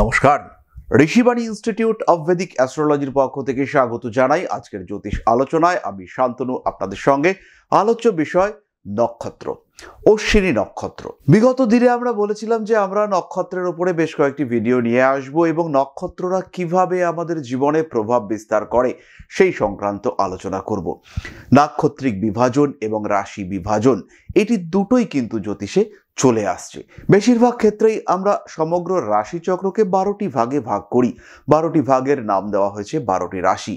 নমস্কার Rishibani institute of Vedic অ্যাস্ট্রোলজির পক্ষ থেকে স্বাগত জানাই আজকের জ্যোতিষ আলোচনায় আমি শান্তনু আপনাদের সঙ্গে আলোচ্য বিষয় নক্ষত্র অশ্বিনী নক্ষত্র বিগত দিনে আমরা বলেছিলাম যে আমরা নক্ষত্রের ওপরে বেশ কয়েকটি ভিডিও নিয়ে আসব এবং নক্ষত্ররা কিভাবে আমাদের জীবনে প্রভাব বিস্তার করে সেই সংক্রান্ত আলোচনা করব নাক্ষত্রিক বিভাজন এবং রাশি বিভাজন এটি দুটোই কিন্তু জ্যোতিষে চলে আসছে বেশিরভাগ ক্ষেত্রেই আমরা সমগ্র রাশিচক্রকে বারোটি ভাগে ভাগ করি বারোটি ভাগের নাম দেওয়া হয়েছে বারোটি রাশি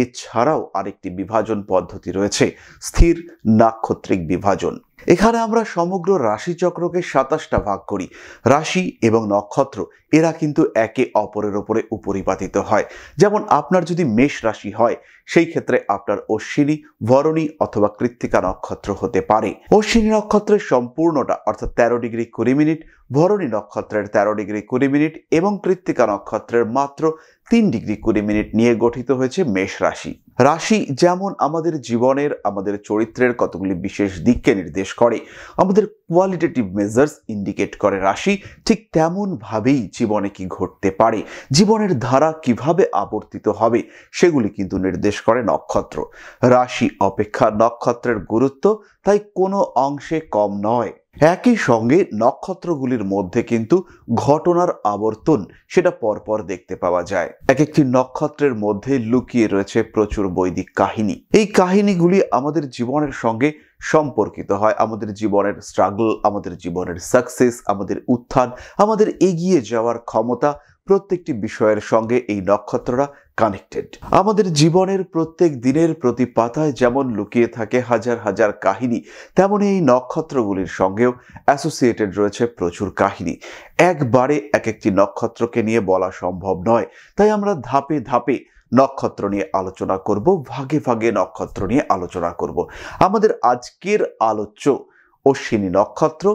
এছাড়াও আরেকটি বিভাজন পদ্ধতি রয়েছে স্থির নাক্ষত্রিক বিভাজন এখানে আমরা সমগ্র রাশিচক্রকে সাতাশটা ভাগ করি রাশি এবং নক্ষত্র এরা কিন্তু একে অপরের ওপরে উপরিপাতিত হয় যেমন আপনার যদি মেষ রাশি হয় সেই ক্ষেত্রে আপনার অশ্বিনী ভরণী অথবা কৃত্তিকা নক্ষত্র হতে পারে অশ্বিনী নক্ষত্রের সম্পূর্ণটা অর্থাৎ তেরো ডিগ্রি কুড়ি মিনিট ভরণী নক্ষত্রের তেরো ডিগ্রি কুড়ি মিনিট এবং কৃত্তিকা নক্ষত্রের মাত্র তিন ডিগ্রি কুড়ি মিনিট নিয়ে গঠিত হয়েছে মেষ রাশি রাশি যেমন আমাদের জীবনের আমাদের চরিত্রের কতগুলি বিশেষ দিককে নির্দেশ করে আমাদের কোয়ালিটেটিভ মেজার্স ইন্ডিকেট করে রাশি ঠিক তেমনভাবেই জীবনে কি ঘটতে পারে জীবনের ধারা কিভাবে আবর্তিত হবে সেগুলি কিন্তু নির্দেশ করে নক্ষত্র রাশি অপেক্ষা নক্ষত্রের গুরুত্ব তাই কোনো অংশে কম নয় একই সঙ্গে নক্ষত্রগুলির মধ্যে কিন্তু ঘটনার আবর্তন সেটা পরপর দেখতে পাওয়া যায় এক একটি নক্ষত্রের মধ্যে লুকিয়ে রয়েছে প্রচুর বৈদিক কাহিনী এই কাহিনীগুলি আমাদের জীবনের সঙ্গে সম্পর্কিত হয় আমাদের জীবনের স্ট্রাগল আমাদের জীবনের সাকসেস আমাদের উত্থান আমাদের এগিয়ে যাওয়ার ক্ষমতা প্রত্যেকটি বিষয়ের সঙ্গে এই নক্ষত্ররা কানেক্টেড আমাদের জীবনের প্রত্যেক দিনের প্রতি পাতায় যেমন লুকিয়ে থাকে হাজার হাজার কাহিনী তেমনই এই নক্ষত্রগুলির সঙ্গেও অ্যাসোসিয়েটেড রয়েছে প্রচুর কাহিনী একবারে এক একটি নক্ষত্রকে নিয়ে বলা সম্ভব নয় তাই আমরা ধাপে ধাপে নক্ষত্র নিয়ে আলোচনা করব ভাগে ভাগে নক্ষত্র নিয়ে আলোচনা করব আমাদের আজকের আলোচ্য অশ্বিনী নক্ষত্র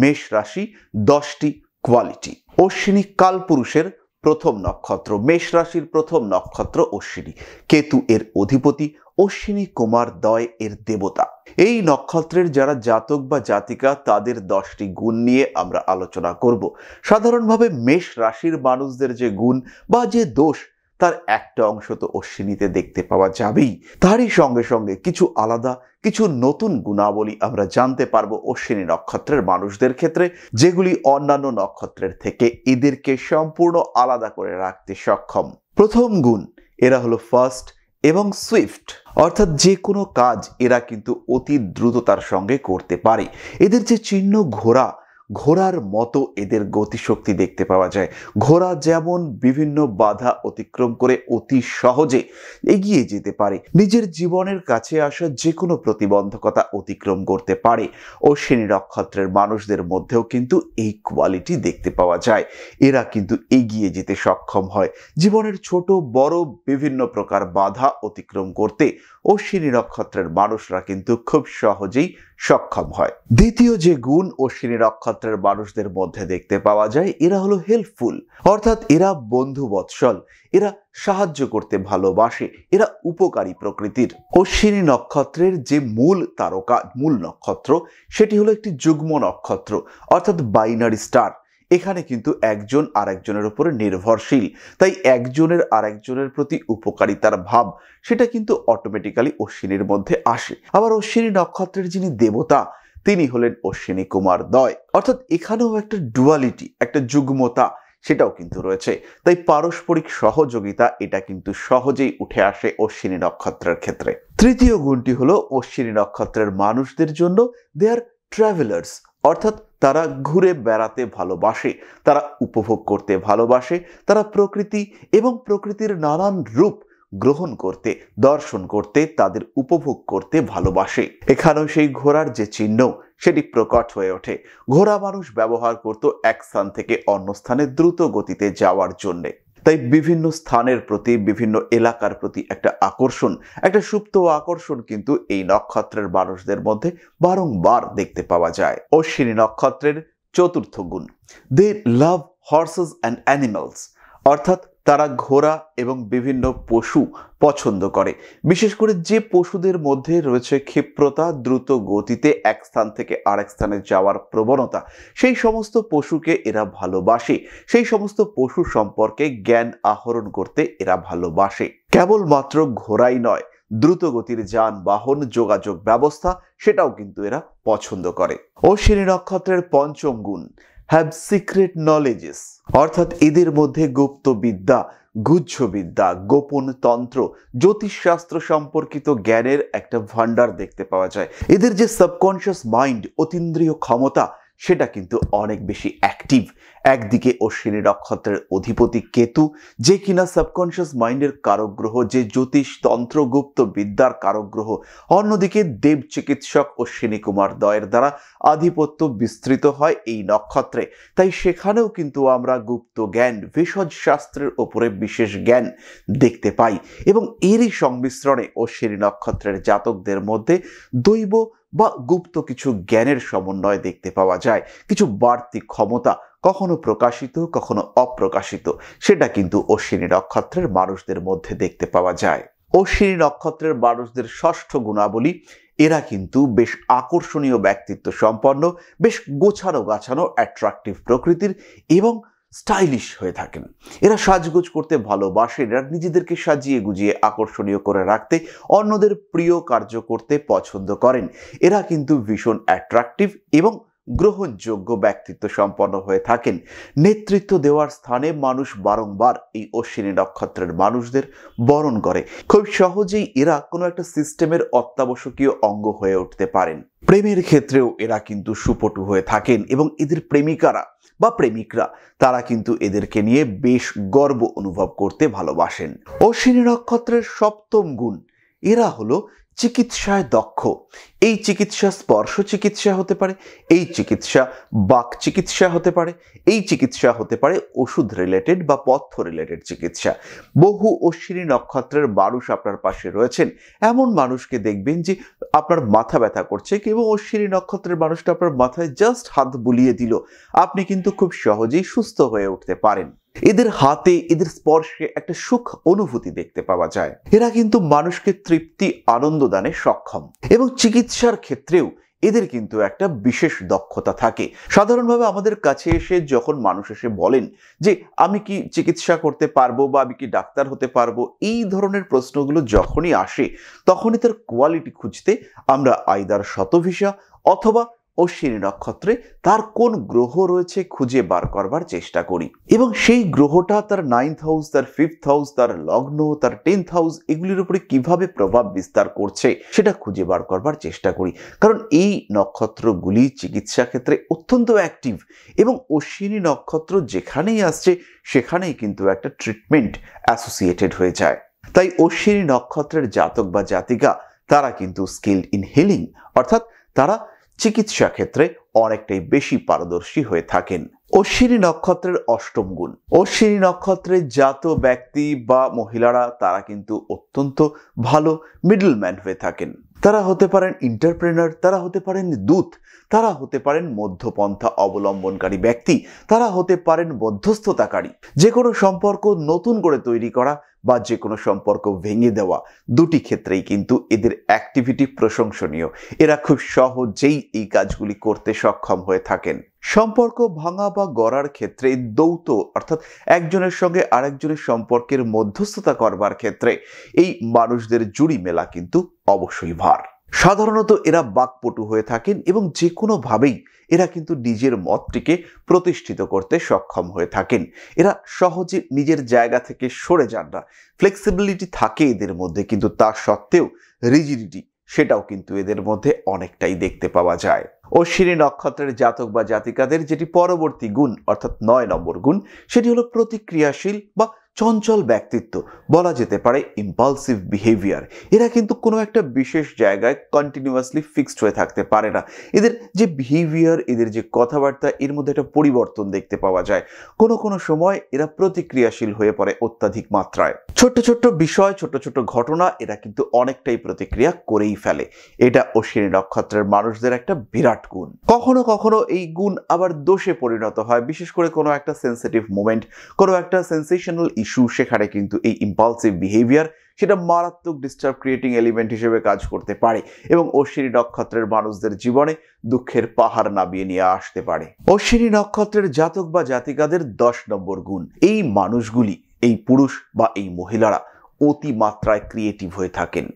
মেষ রাশি দশটি কোয়ালিটি অশ্বিনী কালপুরুষের প্রথম নক্ষত্র মেষ রাশির প্রথম নক্ষত্র অশ্বিনী কেতু এর অধিপতি অশ্বিনী কুমার দয় এর দেবতা এই নক্ষত্রের যারা জাতক বা জাতিকা তাদের দশটি গুণ নিয়ে আমরা আলোচনা করব সাধারণভাবে মেষ রাশির মানুষদের যে গুণ বা যে দোষ তার একটা অংশ তো অশ্বিনীতে দেখতে পাওয়া যাবেই তারই সঙ্গে সঙ্গে কিছু আলাদা কিছু নতুন গুণাবলী আমরা জানতে পারবো অশ্বিনী নক্ষত্রের মানুষদের ক্ষেত্রে যেগুলি অন্যান্য নক্ষত্রের থেকে এদেরকে সম্পূর্ণ আলাদা করে রাখতে সক্ষম প্রথম গুণ এরা হলো ফার্স্ট এবং সুইফট অর্থাৎ যে কোনো কাজ এরা কিন্তু অতি দ্রুততার সঙ্গে করতে পারে এদের যে চিহ্ন ঘোড়া ঘোড়ার মতো এদের গতিশক্তি দেখতে পাওয়া যায় ঘোড়া যেমন বিভিন্ন বাধা অতিক্রম করে অতি সহজে এগিয়ে যেতে পারে নিজের জীবনের কাছে আসা যে কোনো প্রতিবন্ধকতা অতিক্রম করতে পারে ও শ্রেণী নক্ষত্রের মানুষদের মধ্যেও কিন্তু এই কোয়ালিটি দেখতে পাওয়া যায় এরা কিন্তু এগিয়ে যেতে সক্ষম হয় জীবনের ছোট বড় বিভিন্ন প্রকার বাধা অতিক্রম করতে অশ্বিনী নক্ষত্রের মানুষরা কিন্তু খুব সহজেই সক্ষম হয় দ্বিতীয় যে গুণ অশ্বিনী নক্ষত্রের মানুষদের মধ্যে দেখতে পাওয়া যায় এরা হলো হেল্পফুল অর্থাৎ এরা বন্ধু বৎসল এরা সাহায্য করতে ভালোবাসে এরা উপকারী প্রকৃতির অশ্বিনী নক্ষত্রের যে মূল তারকা মূল নক্ষত্র সেটি হলো একটি যুগ্ম নক্ষত্র অর্থাৎ বাইনারি স্টার এখানে কিন্তু একজন আরেকজনের উপরে নির্ভরশীল তাই একজনের আরেকজনের প্রতি উপকারিতার ভাব সেটা কিন্তু অটোমেটিক্যালি অশ্বিনীর মধ্যে আসে আবার অশ্বিনী নক্ষত্রের যিনি দেবতা তিনি হলেন অশ্বিনী কুমার দয় অর্থাৎ এখানেও একটা ডুয়ালিটি একটা যুগ্মতা সেটাও কিন্তু রয়েছে তাই পারস্পরিক সহযোগিতা এটা কিন্তু সহজেই উঠে আসে অশ্বিনী নক্ষত্রের ক্ষেত্রে তৃতীয় গুণটি হলো অশ্বিনী নক্ষত্রের মানুষদের জন্য দে আর ট্রাভেলার্স অর্থাৎ তারা ঘুরে বেড়াতে ভালোবাসে তারা উপভোগ করতে ভালোবাসে তারা প্রকৃতি এবং প্রকৃতির নানান রূপ গ্রহণ করতে দর্শন করতে তাদের উপভোগ করতে ভালোবাসে এখানেও সেই ঘোড়ার যে চিহ্ন সেটি প্রকট হয়ে ওঠে ঘোড়া মানুষ ব্যবহার করত এক স্থান থেকে অন্য স্থানে দ্রুত গতিতে যাওয়ার জন্যে তাই বিভিন্ন স্থানের প্রতি বিভিন্ন এলাকার প্রতি একটা আকর্ষণ একটা সুপ্ত আকর্ষণ কিন্তু এই নক্ষত্রের মানুষদের মধ্যে বারংবার দেখতে পাওয়া যায় অশ্বিনী নক্ষত্রের চতুর্থ গুণ they love horses and animals অর্থাৎ তারা ঘোড়া এবং বিভিন্ন পশু পছন্দ করে বিশেষ করে যে পশুদের মধ্যে রয়েছে ক্ষিপ্রতা দ্রুত গতিতে এক স্থান থেকে আরেক স্থানে যাওয়ার প্রবণতা সেই সমস্ত পশুকে এরা ভালোবাসে সেই সমস্ত পশু সম্পর্কে জ্ঞান আহরণ করতে এরা ভালোবাসে কেবলমাত্র ঘোড়াই নয় দ্রুত গতির যানবাহন যোগাযোগ ব্যবস্থা সেটাও কিন্তু এরা পছন্দ করে অশ্বিনী নক্ষত্রের পঞ্চম গুণ হ্যাভ সিক্রেট নলেজেস অর্থাৎ এদের মধ্যে গুপ্ত বিদ্যা গুহ্যবিদ্যা গোপন তন্ত্র জ্যোতিষশাস্ত্র সম্পর্কিত জ্ঞানের একটা ভাণ্ডার দেখতে পাওয়া যায় এদের যে সাবকনশিয়াস মাইন্ড অতীন্দ্রিয় ক্ষমতা সেটা কিন্তু অনেক বেশি অ্যাক্টিভ একদিকে অশ্বিনী নক্ষত্রের অধিপতি কেতু যে কিনা সাবকনশিয়াস মাইন্ডের কারগ্রহ যে জ্যোতিষ তন্ত্রগুপ্ত বিদ্যার কারগ্রহ অন্যদিকে দেব চিকিৎসক অশ্বিনী কুমার দয়ের দ্বারা আধিপত্য বিস্তৃত হয় এই নক্ষত্রে তাই সেখানেও কিন্তু আমরা গুপ্ত জ্ঞান ভেষজ শাস্ত্রের ওপরে বিশেষ জ্ঞান দেখতে পাই এবং এরই সংমিশ্রণে অশ্বিনী নক্ষত্রের জাতকদের মধ্যে দৈব বা গুপ্ত কিছু জ্ঞানের সমন্বয় দেখতে পাওয়া যায় কিছু বাড়তি ক্ষমতা কখনো প্রকাশিত কখনো অপ্রকাশিত সেটা কিন্তু অশ্বিনী নক্ষত্রের মানুষদের মধ্যে দেখতে পাওয়া যায় অশ্বিনী নক্ষত্রের মানুষদের ষষ্ঠ গুণাবলী এরা কিন্তু বেশ আকর্ষণীয় ব্যক্তিত্ব সম্পন্ন বেশ গোছানো গাছানো অ্যাট্রাকটিভ প্রকৃতির এবং স্টাইলিশ হয়ে থাকেন এরা সাজগোজ করতে ভালোবাসে এরা নিজেদেরকে সাজিয়ে গুজিয়ে আকর্ষণীয় করে রাখতে অন্যদের প্রিয় কার্য করতে পছন্দ করেন এরা কিন্তু ভীষণ অ্যাট্রাকটিভ এবং গ্রহণযোগ্য ব্যক্তিত্ব সম্পন্ন হয়ে থাকেন নেতৃত্ব দেওয়ার স্থানে মানুষ বারংবার এই অশ্বিনী নক্ষত্রের মানুষদের বরণ করে খুব সহজেই এরা কোনো একটা সিস্টেমের অত্যাবশ্যকীয় অঙ্গ হয়ে উঠতে পারেন প্রেমের ক্ষেত্রেও এরা কিন্তু সুপটু হয়ে থাকেন এবং এদের প্রেমিকারা বা প্রেমিকরা তারা কিন্তু এদেরকে নিয়ে বেশ গর্ব অনুভব করতে ভালোবাসেন অশ্বিনী নক্ষত্রের সপ্তম গুণ এরা হলো চিকিৎসায় দক্ষ এই চিকিৎসা স্পর্শ চিকিৎসা হতে পারে এই চিকিৎসা বাক চিকিৎসা হতে পারে এই চিকিৎসা হতে পারে ওষুধ রিলেটেড বা পথ্য রিলেটেড চিকিৎসা বহু অশ্বিনী নক্ষত্রের মানুষ আপনার পাশে রয়েছেন এমন মানুষকে দেখবেন যে আপনার মাথা ব্যথা করছে কেবল অশ্বিনী নক্ষত্রের মানুষটা আপনার মাথায় জাস্ট হাত বুলিয়ে দিল আপনি কিন্তু খুব সহজেই সুস্থ হয়ে উঠতে পারেন এদের হাতে এদের স্পর্শে একটা সুখ অনুভূতি দেখতে পাওয়া যায় এরা কিন্তু মানুষকে তৃপ্তি আনন্দ দানে সক্ষম এবং চিকিৎসার ক্ষেত্রেও এদের কিন্তু একটা বিশেষ দক্ষতা থাকে সাধারণভাবে আমাদের কাছে এসে যখন মানুষ এসে বলেন যে আমি কি চিকিৎসা করতে পারবো বা আমি কি ডাক্তার হতে পারবো এই ধরনের প্রশ্নগুলো যখনই আসে তখনই তার কোয়ালিটি খুঁজতে আমরা আইদার শতভিসা অথবা অশ্বিনী নক্ষত্রে তার কোন গ্রহ রয়েছে খুঁজে বার করবার চেষ্টা করি এবং সেই গ্রহটা তার নাইন্থ হাউস তার ফিফথ হাউস তার লগ্ন তার টেন্থ হাউস এগুলির উপরে কিভাবে প্রভাব বিস্তার করছে সেটা খুঁজে বার করবার চেষ্টা করি কারণ এই নক্ষত্রগুলি চিকিৎসা ক্ষেত্রে অত্যন্ত অ্যাক্টিভ এবং অশ্বিনী নক্ষত্র যেখানেই আসছে সেখানেই কিন্তু একটা ট্রিটমেন্ট অ্যাসোসিয়েটেড হয়ে যায় তাই অশ্বিনী নক্ষত্রের জাতক বা জাতিকা তারা কিন্তু স্কিল ইন হিলিং অর্থাৎ তারা চিকিৎসা ক্ষেত্রে অনেকটাই বেশি পারদর্শী হয়ে থাকেন অশ্বিনী নক্ষত্রের অষ্টম গুণ অশ্বিনী নক্ষত্রের জাত ব্যক্তি বা মহিলারা তারা কিন্তু অত্যন্ত ভালো মিডলম্যান হয়ে থাকেন তারা হতে পারেন ইন্টারপ্রেনার তারা হতে পারেন দূত তারা হতে পারেন মধ্যপন্থা অবলম্বনকারী ব্যক্তি তারা হতে পারেন মধ্যস্থতাকারী যে কোনো সম্পর্ক নতুন করে তৈরি করা বা যে কোনো সম্পর্ক ভেঙে দেওয়া দুটি ক্ষেত্রেই কিন্তু এদের অ্যাক্টিভিটি প্রশংসনীয় এরা খুব সহজেই এই কাজগুলি করতে সক্ষম হয়ে থাকেন সম্পর্ক ভাঙা বা গড়ার ক্ষেত্রে দৌত অর্থাৎ একজনের সঙ্গে আরেকজনের সম্পর্কের মধ্যস্থতা করবার ক্ষেত্রে এই মানুষদের জুড়ি মেলা কিন্তু অবশ্যই ভার সাধারণত এরা বাকপটু হয়ে থাকেন এবং যে কোনোভাবেই এরা কিন্তু নিজের মতটিকে প্রতিষ্ঠিত করতে সক্ষম হয়ে থাকেন এরা সহজে নিজের জায়গা থেকে সরে যান না ফ্লেক্সিবিলিটি থাকে এদের মধ্যে কিন্তু তা সত্ত্বেও রিজিডিটি সেটাও কিন্তু এদের মধ্যে অনেকটাই দেখতে পাওয়া যায় অশ্বিনী নক্ষত্রের জাতক বা জাতিকাদের যেটি পরবর্তী গুণ অর্থাৎ নয় নম্বর গুণ সেটি হলো প্রতিক্রিয়াশীল বা চঞ্চল ব্যক্তিত্ব বলা যেতে পারে ইম্পালসিভ বিহেভিয়ার এরা কিন্তু কোনো একটা বিশেষ জায়গায় কন্টিনিউয়াসলি ফিক্সড হয়ে থাকতে পারে না এদের যে বিহেভিয়ার এদের যে কথাবার্তা এর মধ্যে একটা পরিবর্তন দেখতে পাওয়া যায় কোনো কোনো সময় এরা প্রতিক্রিয়াশীল হয়ে পড়ে অত্যাধিক মাত্রায় ছোট্ট ছোট্ট বিষয় ছোট ছোট ঘটনা এরা কিন্তু অনেকটাই প্রতিক্রিয়া করেই ফেলে এটা অশ্বিনী নক্ষত্রের মানুষদের একটা বিরাট গুণ কখনো কখনো এই গুণ আবার দোষে পরিণত হয় বিশেষ করে কোনো একটা সেন্সিটিভ মুমেন্ট কোনো একটা সেন্সেশনাল ইস্যু সেখানে কিন্তু এই ইম্পালসিভ বিহেভিয়ার সেটা মারাত্মক ডিস্টার্ব ক্রিয়েটিং এলিমেন্ট হিসেবে কাজ করতে পারে এবং অশ্বিনী নক্ষত্রের মানুষদের জীবনে দুঃখের পাহাড় নামিয়ে নিয়ে আসতে পারে অশ্বিনী নক্ষত্রের জাতক বা জাতিকাদের দশ নম্বর গুণ এই মানুষগুলি এই পুরুষ বা এই মহিলারা অতিমাত্রায় ক্রিয়েটিভ হয়ে থাকেন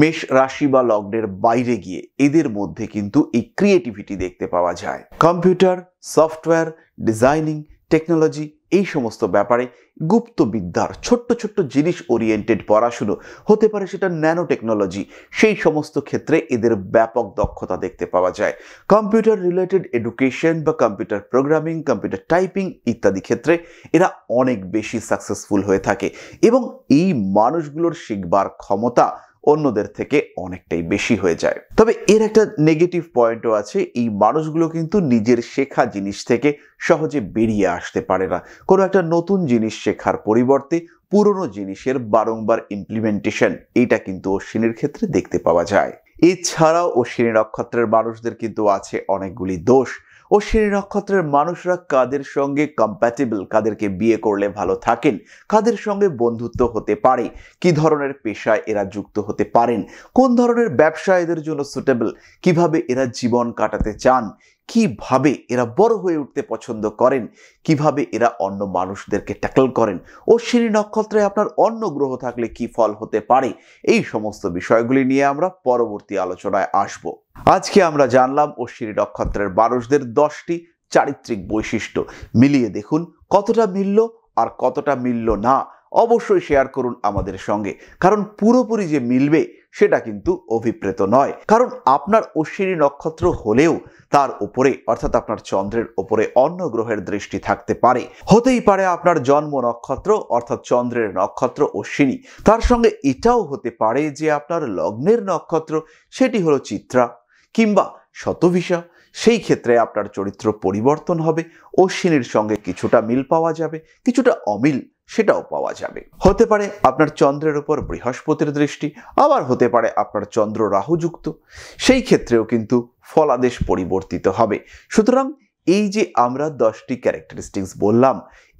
মেষ রাশি বা লগ্নের বাইরে গিয়ে এদের মধ্যে কিন্তু এই ক্রিয়েটিভিটি দেখতে পাওয়া যায় কম্পিউটার সফটওয়্যার ডিজাইনিং টেকনোলজি এই সমস্ত ব্যাপারে গুপ্ত বিদ্যার ছোট্ট ছোট্ট জিনিস ওরিয়েন্টেড পড়াশুনো হতে পারে সেটা ন্যানো টেকনোলজি সেই সমস্ত ক্ষেত্রে এদের ব্যাপক দক্ষতা দেখতে পাওয়া যায় কম্পিউটার রিলেটেড এডুকেশন বা কম্পিউটার প্রোগ্রামিং কম্পিউটার টাইপিং ইত্যাদি ক্ষেত্রে এরা অনেক বেশি সাকসেসফুল হয়ে থাকে এবং এই মানুষগুলোর শিখবার ক্ষমতা অন্যদের থেকে অনেকটাই বেশি হয়ে যায় তবে এর একটা নেগেটিভ পয়েন্টও আছে এই মানুষগুলো কিন্তু নিজের শেখা জিনিস থেকে সহজে বেরিয়ে আসতে পারে না কোনো একটা নতুন জিনিস শেখার পরিবর্তে পুরনো জিনিসের বারংবার ইমপ্লিমেন্টেশন এটা কিন্তু অশ্বিনীর ক্ষেত্রে দেখতে পাওয়া যায় এছাড়াও অশ্বিনী নক্ষত্রের মানুষদের কিন্তু আছে অনেকগুলি দোষ ও সেই নক্ষত্রের মানুষরা কাদের সঙ্গে কম্প্যাটেবল কাদেরকে বিয়ে করলে ভালো থাকেন কাদের সঙ্গে বন্ধুত্ব হতে পারে কি ধরনের পেশায় এরা যুক্ত হতে পারেন কোন ধরনের ব্যবসা এদের জন্য সুটেবল কিভাবে এরা জীবন কাটাতে চান কিভাবে এরা বড় হয়ে উঠতে পছন্দ করেন কিভাবে এরা অন্য মানুষদেরকে ট্যাকল করেন ও শ্রী নক্ষত্রে আপনার অন্য গ্রহ থাকলে কি ফল হতে পারে এই সমস্ত বিষয়গুলি নিয়ে আমরা পরবর্তী আলোচনায় আসবো আজকে আমরা জানলাম অশ্বিনী নক্ষত্রের বারুষদের দশটি চারিত্রিক বৈশিষ্ট্য মিলিয়ে দেখুন কতটা মিলল আর কতটা মিলল না অবশ্যই শেয়ার করুন আমাদের সঙ্গে কারণ পুরোপুরি যে মিলবে সেটা কিন্তু অভিপ্রেত নয় কারণ আপনার অশ্বিনী নক্ষত্র হলেও তার উপরে অর্থাৎ আপনার চন্দ্রের উপরে অন্য গ্রহের দৃষ্টি থাকতে পারে হতেই পারে আপনার জন্ম নক্ষত্র অর্থাৎ চন্দ্রের নক্ষত্র অশ্বিনী তার সঙ্গে এটাও হতে পারে যে আপনার লগ্নের নক্ষত্র সেটি হলো চিত্রা কিংবা শতভিসা সেই ক্ষেত্রে আপনার চরিত্র পরিবর্তন হবে অশ্বিনীর সঙ্গে কিছুটা মিল পাওয়া যাবে কিছুটা অমিল সেটাও পাওয়া যাবে হতে পারে আপনার চন্দ্রের উপর বৃহস্পতির দৃষ্টি আবার হতে পারে আপনার চন্দ্র রাহুযুক্ত সেই ক্ষেত্রেও কিন্তু ফলাদেশ পরিবর্তিত হবে সুতরাং এই যে আমরা দশটি ক্যারেক্টারিস্টিক্স বললাম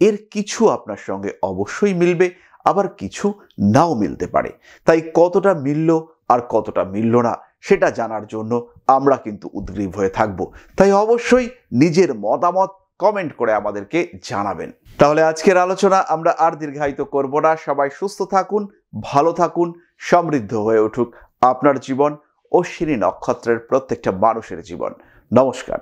এর কিছু আপনার সঙ্গে অবশ্যই মিলবে আবার কিছু নাও মিলতে পারে তাই কতটা মিলল আর কতটা মিলল না সেটা জানার জন্য আমরা কিন্তু উদ্গ্রীব হয়ে থাকব তাই অবশ্যই নিজের মতামত কমেন্ট করে আমাদেরকে জানাবেন তাহলে আজকের আলোচনা আমরা আর দীর্ঘায়িত করব না সবাই সুস্থ থাকুন ভালো থাকুন সমৃদ্ধ হয়ে উঠুক আপনার জীবন অশ্বিনী নক্ষত্রের প্রত্যেকটা মানুষের জীবন নমস্কার